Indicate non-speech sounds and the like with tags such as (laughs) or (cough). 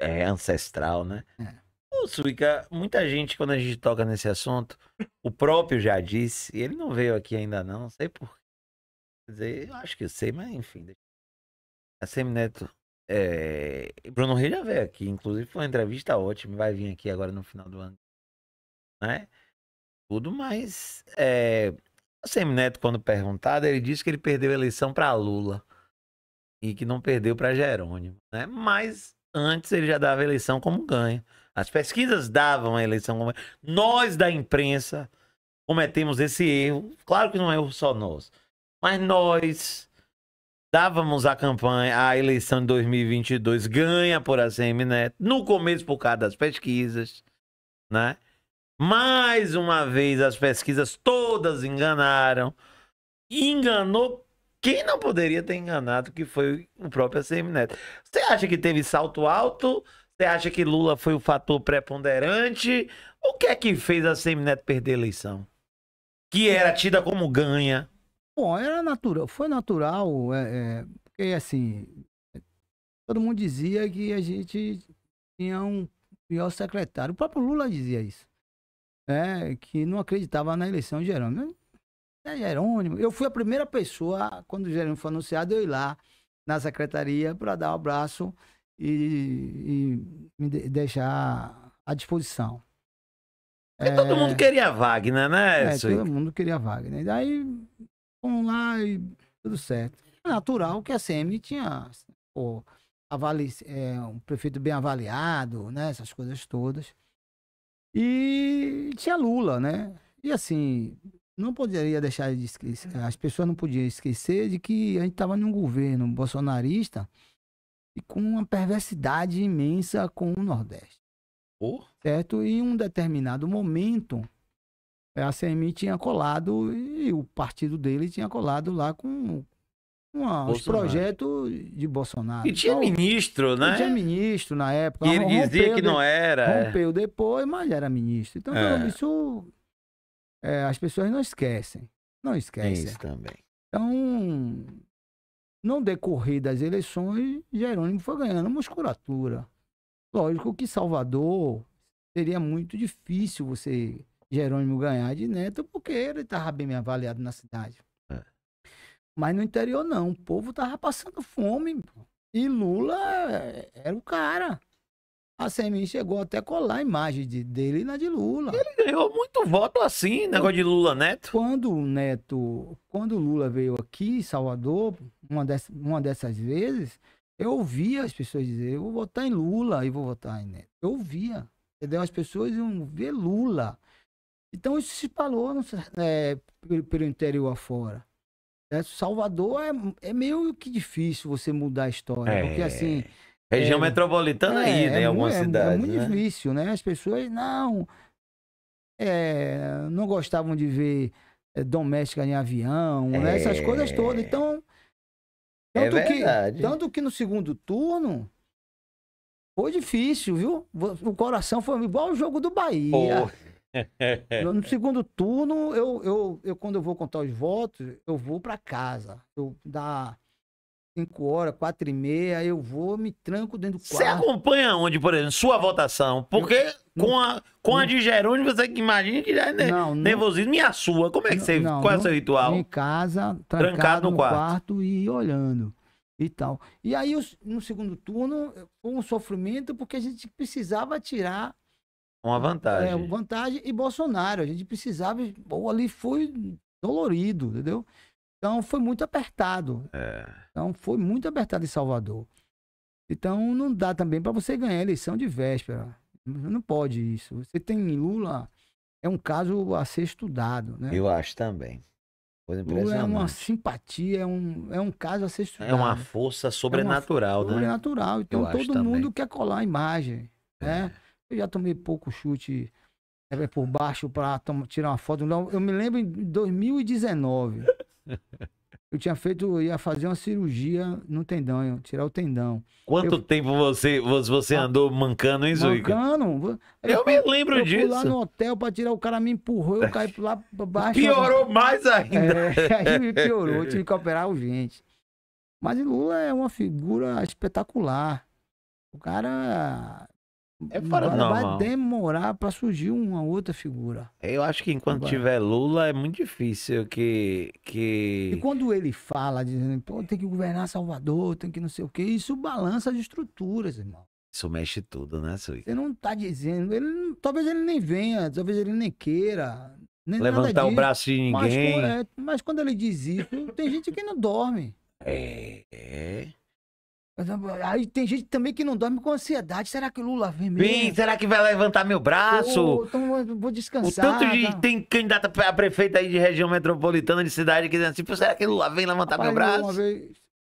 é, ancestral, né? É. Ô, Suica, muita gente, quando a gente toca nesse assunto, o próprio já disse, e ele não veio aqui ainda não, não sei por Quer dizer, eu acho que eu sei, mas enfim. A Semineto, é... Bruno Rei já veio aqui, inclusive foi uma entrevista ótima, vai vir aqui agora no final do ano. Né? Tudo, mas é... o Semineto, quando perguntado, ele disse que ele perdeu a eleição para Lula e que não perdeu para Jerônimo, né? Mas antes ele já dava a eleição como ganha. As pesquisas davam a eleição como ganho. Nós da imprensa cometemos esse erro. Claro que não é só nós. Mas nós dávamos a campanha, a eleição de 2022 ganha por ACM Neto. No começo por causa das pesquisas, né? Mais uma vez as pesquisas todas enganaram. Enganou quem não poderia ter enganado que foi o próprio ACM Neto? Você acha que teve salto alto? Você acha que Lula foi o fator preponderante? O que é que fez a ACM Neto perder a eleição? Que era tida como ganha. Bom, era natural, foi natural, é, é, porque assim, todo mundo dizia que a gente tinha um pior secretário. O próprio Lula dizia isso. É, que não acreditava na eleição geral, né? é né, Jerônimo. Eu fui a primeira pessoa, quando o Jerônimo foi anunciado, eu ir lá na secretaria para dar um abraço e, e me de deixar à disposição. Porque é, né, é todo mundo queria Wagner, né? É, todo mundo queria Wagner. Daí, vamos lá e tudo certo. É natural que a CM tinha pô, avali, é, um prefeito bem avaliado, né? Essas coisas todas. E tinha Lula, né? E assim, não poderia deixar de esquecer, as pessoas não podiam esquecer de que a gente estava num governo bolsonarista e com uma perversidade imensa com o Nordeste. Oh. Certo? E em um determinado momento, é, a CMI tinha colado e o partido dele tinha colado lá com uma, os projetos de Bolsonaro. E tinha então, ministro, né? tinha ministro na época. E ele dizia que não era. Rompeu depois, mas era ministro. Então, é. isso é, as pessoas não esquecem. Não esquecem. Isso também. Então, no decorrer das eleições, Jerônimo foi ganhando musculatura. Lógico que Salvador seria muito difícil você, Jerônimo, ganhar de Neto, porque ele estava bem avaliado na cidade. É. Mas no interior, não. O povo estava passando fome. E Lula é, era o cara a CMI chegou até a colar a imagem de, dele na de Lula. Ele ganhou muito voto assim, negócio de Lula Neto. Quando o Neto, quando o Lula veio aqui em Salvador, uma, dessas, uma dessas vezes, eu ouvia as pessoas dizer, eu vou votar em Lula e vou votar em Neto. Eu ouvia, entendeu? As pessoas iam ver Lula. Então isso se falou no, é, pelo, interior afora. É, Salvador é, é meio que difícil você mudar a história, é... porque assim... Região é, metropolitana é, aí, é né? É, alguma cidade. É muito né? difícil, né? As pessoas não. É, não gostavam de ver eh, doméstica em avião, né? É. Essas coisas todas. Então. É tanto, é verdade. que, tanto que no segundo turno. Foi difícil, viu? O coração foi igual o jogo do Bahia. (laughs) No segundo turno, eu, eu, eu, quando eu vou contar os votos, eu vou para casa. Eu da 5 horas, 4 e meia, aí eu vou, me tranco dentro do quarto. Você acompanha onde, por exemplo, sua votação? Porque com a, com não, a de Jerônimo, você que imagina que já é não, nervosismo. E a sua? Como é que você. qual é o seu ritual? Em casa, trancado, trancado no, no quarto. quarto. e olhando e tal. E aí, no segundo turno, foi um sofrimento porque a gente precisava tirar. Uma vantagem. É, vantagem e Bolsonaro. A gente precisava. Ou ali foi dolorido, entendeu? Então foi muito apertado. É. Então foi muito apertado em Salvador. Então não dá também para você ganhar eleição de véspera. Não pode isso. Você tem Lula, é um caso a ser estudado, né? Eu acho também. Lula é uma simpatia, é um, é um caso a ser estudado. É uma força sobrenatural, é uma né? Sobrenatural. Então Eu todo mundo também. quer colar a imagem, é. né? É. Eu já tomei pouco chute é, por baixo para tirar uma foto. Eu me lembro em 2019. Eu tinha feito, eu ia fazer uma cirurgia no tendão, eu tirar o tendão. Quanto eu, tempo você, você ah, andou mancando, hein, Zuico? Mancando. Eu, eu me lembro eu disso. Eu fui lá no hotel pra tirar, o cara me empurrou, eu caí lá pra (laughs) baixo. Piorou eu... mais é, ainda. É, (laughs) aí me (laughs) piorou, eu tive que operar urgente. Mas Lula é uma figura espetacular. O cara é fora vai demorar para surgir uma outra figura. Eu acho que enquanto Agora. tiver Lula é muito difícil que que E quando ele fala dizendo, pô, tem que governar Salvador, tem que não sei o quê, isso balança as estruturas, irmão. Isso mexe tudo, né, Sui? Você não tá dizendo, ele talvez ele nem venha, talvez ele nem queira, nem levantar disso, o braço de ninguém. Mas, né? é, mas quando ele diz isso, tem gente que não dorme. É, é. Aí tem gente também que não dorme com ansiedade. Será que o Lula vem mesmo? Vem, será que vai levantar meu braço? Oh, então vou descansar. O tanto de tá. tem candidato a prefeito aí de região metropolitana, de cidade, que dizendo assim, será que o Lula vem levantar Rapaz, meu braço? Uma vez,